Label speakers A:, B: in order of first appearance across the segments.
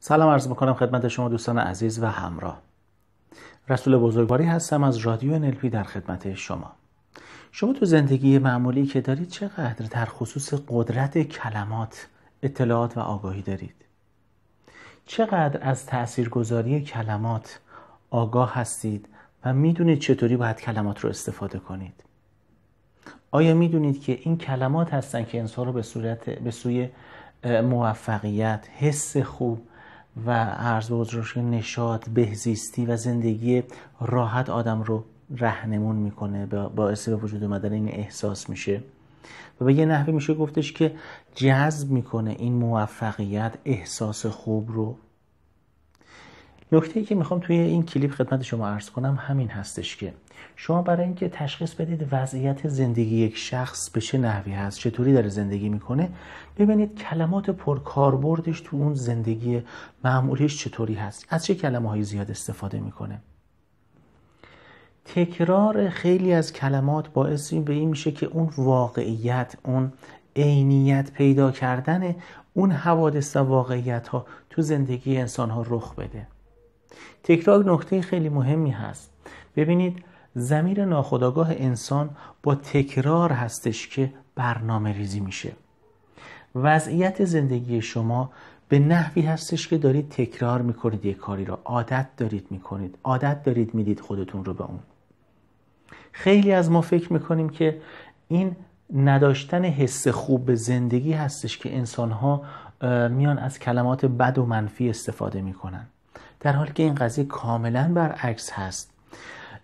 A: سلام عرض میکنم خدمت شما دوستان عزیز و همراه رسول بزرگواری هستم از رادیو NLP در خدمت شما شما تو زندگی معمولی که دارید چقدر در خصوص قدرت کلمات اطلاعات و آگاهی دارید چقدر از تاثیرگذاری کلمات آگاه هستید و میدونید چطوری باید کلمات رو استفاده کنید آیا میدونید که این کلمات هستن که انسان رو به, به سوی موفقیت، حس خوب، و عرض بزرگ نشاد بهزیستی و زندگی راحت آدم رو رهنمون میکنه باعث به وجود اومدن این احساس میشه و به یه نحوه میشه گفتش که جذب میکنه این موفقیت احساس خوب رو نکته ای که میخوام توی این کلیپ خدمت شما عرض کنم همین هستش که شما برای اینکه تشخیص بدید وضعیت زندگی یک شخص به چه نحوی هست چطوری داره زندگی میکنه ببینید کلمات پرکاربردش تو اون زندگی معمولیش چطوری هست از چه کلمه های زیاد استفاده میکنه تکرار خیلی از کلمات باعث به این میشه که اون واقعیت اون عینیت پیدا کردن اون حوادث و واقعیت ها تو زندگی انسان ها رخ بده تکرار نکته خیلی مهمی هست ببینید زمیر ناخداگاه انسان با تکرار هستش که برنامه ریزی میشه وضعیت زندگی شما به نحوی هستش که دارید تکرار میکنید یک کاری را عادت دارید میکنید عادت دارید میدید خودتون رو به اون خیلی از ما فکر میکنیم که این نداشتن حس خوب به زندگی هستش که انسانها میان از کلمات بد و منفی استفاده میکنند. در حالی که این قضیه کاملا برعکس هست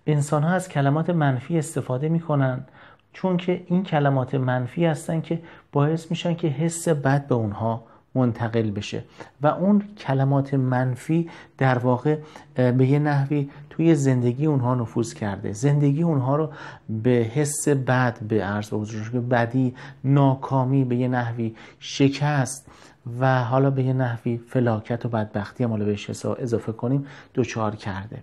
A: انسان ها از کلمات منفی استفاده می کنن چون که این کلمات منفی هستن که باعث میشن که حس بد به اونها منتقل بشه و اون کلمات منفی در واقع به یه نحوی توی زندگی اونها نفوذ کرده زندگی اونها رو به حس بد به عرض به بدی ناکامی به یه نحوی شکست و حالا به یه نحوی فلاکت و بدبختی مال حالا بهش اضافه کنیم چهار کرده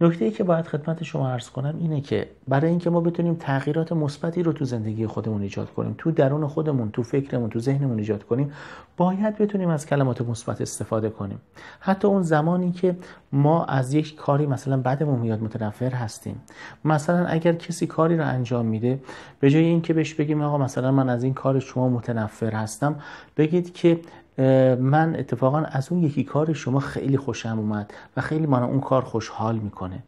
A: نکته ای که باید خدمت شما عرض کنم اینه که برای اینکه ما بتونیم تغییرات مثبتی رو تو زندگی خودمون ایجاد کنیم تو درون خودمون تو فکرمون تو ذهنمون ایجاد کنیم باید بتونیم از کلمات مثبت استفاده کنیم حتی اون زمانی که ما از یک کاری مثلا بدمون میاد متنفر هستیم مثلا اگر کسی کاری رو انجام میده به جای اینکه بهش بگیم آقا مثلا من از این کار شما متنفر هستم بگید که من اتفاقا از اون یکی کار شما خیلی خوشم اومد و خیلی من اون کار خوشحال میکنه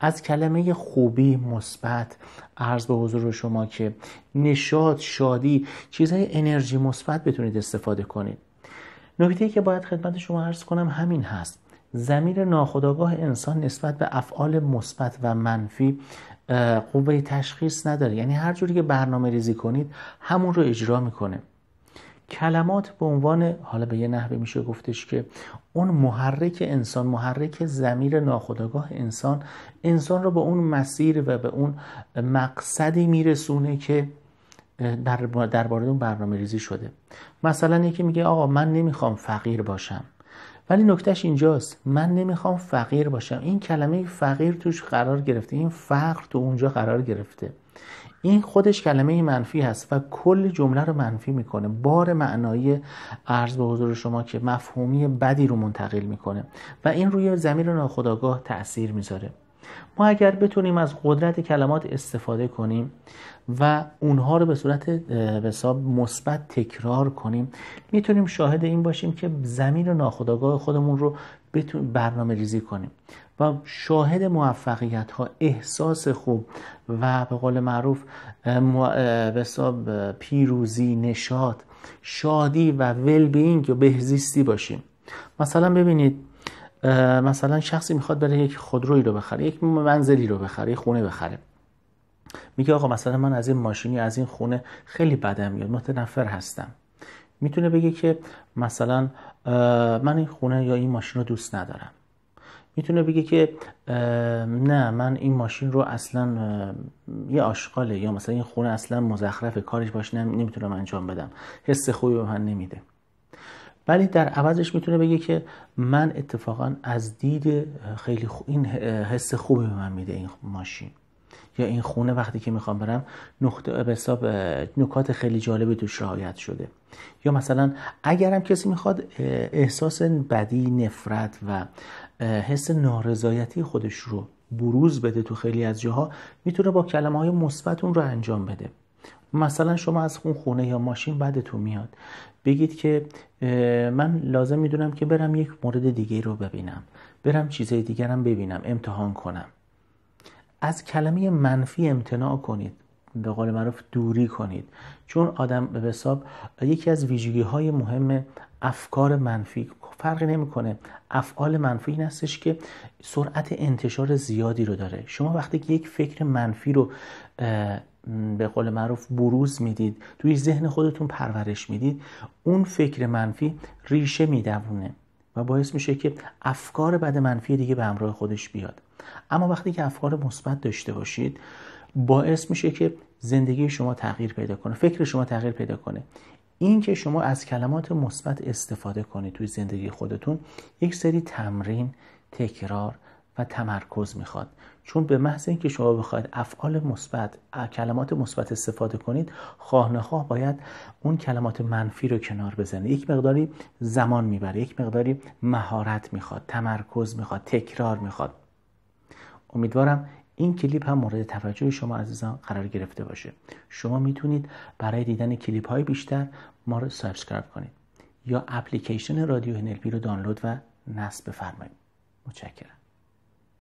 A: از کلمه خوبی مثبت عرض به حضور شما که نشاط شادی چیزهای انرژی مثبت بتونید استفاده کنید نکته که باید خدمت شما عرض کنم همین هست زمیر ناخودآگاه انسان نسبت به افعال مثبت و منفی قوه تشخیص نداره یعنی هر جوری که برنامه ریزی کنید همون رو اجرا میکنه کلمات به عنوان حالا به یه نحوه میشه گفتش که اون محرک انسان محرک زمیر ناخودآگاه انسان انسان رو به اون مسیر و به اون مقصدی میرسونه که در درباره اون برنامه ریزی شده مثلا یکی میگه آقا من نمیخوام فقیر باشم ولی نکتهش اینجاست من نمیخوام فقیر باشم این کلمه فقیر توش قرار گرفته این فقر تو اونجا قرار گرفته این خودش کلمه منفی هست و کل جمله رو منفی میکنه بار معنایی ارز به حضور شما که مفهومی بدی رو منتقل میکنه و این روی زمین ناخداگاه تاثیر میذاره ما اگر بتونیم از قدرت کلمات استفاده کنیم و اونها رو به صورت حساب مثبت تکرار کنیم میتونیم شاهد این باشیم که زمین ناخودآگاه خودمون رو برنامه ریزی کنیم و شاهد موفقیت ها احساس خوب و به قول معروف به پیروزی نشاد شادی و ولبینگ و بهزیستی باشیم مثلا ببینید مثلا شخصی میخواد بره یک خودروی رو بخره یک منزلی رو بخره یک خونه بخره میگه آقا مثلا من از این ماشینی از این خونه خیلی بدم میاد متنفر هستم میتونه بگه که مثلا من این خونه یا این ماشین رو دوست ندارم میتونه بگه که نه من این ماشین رو اصلا یه آشغاله یا مثلا این خونه اصلا مزخرف کارش باش نمیتونم انجام بدم حس خوبی به من نمیده ولی در عوضش میتونه بگه که من اتفاقا از دید خیلی خوب این حس خوبی به من میده این ماشین یا این خونه وقتی که میخوام برم نقطه حساب نکات خیلی جالبی توش رعایت شده یا مثلا اگرم کسی میخواد احساس بدی نفرت و حس نارضایتی خودش رو بروز بده تو خیلی از جاها میتونه با کلمه های مثبت اون رو انجام بده مثلا شما از اون خونه یا ماشین بدتون میاد بگید که من لازم میدونم که برم یک مورد دیگه رو ببینم برم چیزهای دیگرم ببینم امتحان کنم از کلمه منفی امتناع کنید به قول معروف دوری کنید چون آدم به حساب یکی از ویژگی های مهم افکار منفی فرقی نمیکنه افعال منفی این هستش که سرعت انتشار زیادی رو داره شما وقتی که یک فکر منفی رو به قول معروف بروز میدید توی ذهن خودتون پرورش میدید اون فکر منفی ریشه میدونه و باعث میشه که افکار بد منفی دیگه به همراه خودش بیاد اما وقتی که افکار مثبت داشته باشید باعث میشه که زندگی شما تغییر پیدا کنه فکر شما تغییر پیدا کنه این که شما از کلمات مثبت استفاده کنید توی زندگی خودتون یک سری تمرین تکرار و تمرکز میخواد چون به محض اینکه شما بخواید افعال مثبت کلمات مثبت استفاده کنید خواه باید اون کلمات منفی رو کنار بزنید یک مقداری زمان میبره یک مقداری مهارت میخواد تمرکز میخواد تکرار میخواد امیدوارم این کلیپ هم مورد توجه شما عزیزان قرار گرفته باشه شما میتونید برای دیدن کلیپ های بیشتر ما رو سابسکرایب کنید یا اپلیکیشن رادیو هنلپی رو دانلود و نصب بفرمایید متشکرم